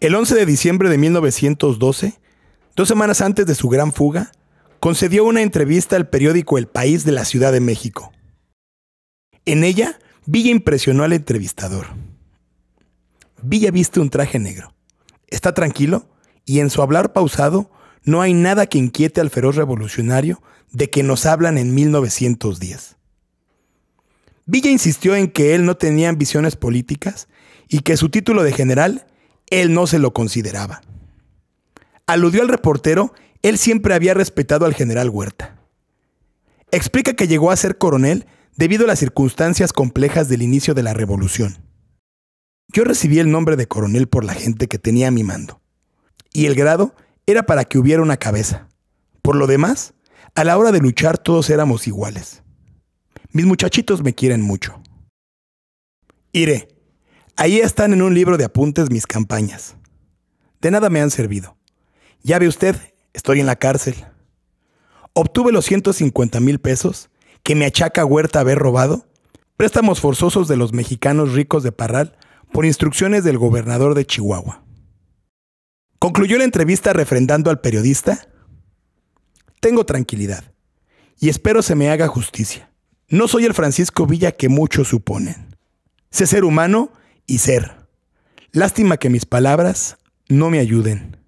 El 11 de diciembre de 1912, dos semanas antes de su gran fuga, concedió una entrevista al periódico El País de la Ciudad de México. En ella, Villa impresionó al entrevistador. Villa viste un traje negro. Está tranquilo y en su hablar pausado no hay nada que inquiete al feroz revolucionario de que nos hablan en 1910. Villa insistió en que él no tenía ambiciones políticas y que su título de general él no se lo consideraba. Aludió al reportero, él siempre había respetado al general Huerta. Explica que llegó a ser coronel debido a las circunstancias complejas del inicio de la revolución. Yo recibí el nombre de coronel por la gente que tenía a mi mando, y el grado era para que hubiera una cabeza. Por lo demás, a la hora de luchar todos éramos iguales. Mis muchachitos me quieren mucho. Iré, Ahí están en un libro de apuntes mis campañas. De nada me han servido. Ya ve usted, estoy en la cárcel. Obtuve los 150 mil pesos que me achaca Huerta haber robado, préstamos forzosos de los mexicanos ricos de Parral por instrucciones del gobernador de Chihuahua. Concluyó la entrevista refrendando al periodista. Tengo tranquilidad y espero se me haga justicia. No soy el Francisco Villa que muchos suponen. Sé ser humano y ser. Lástima que mis palabras no me ayuden.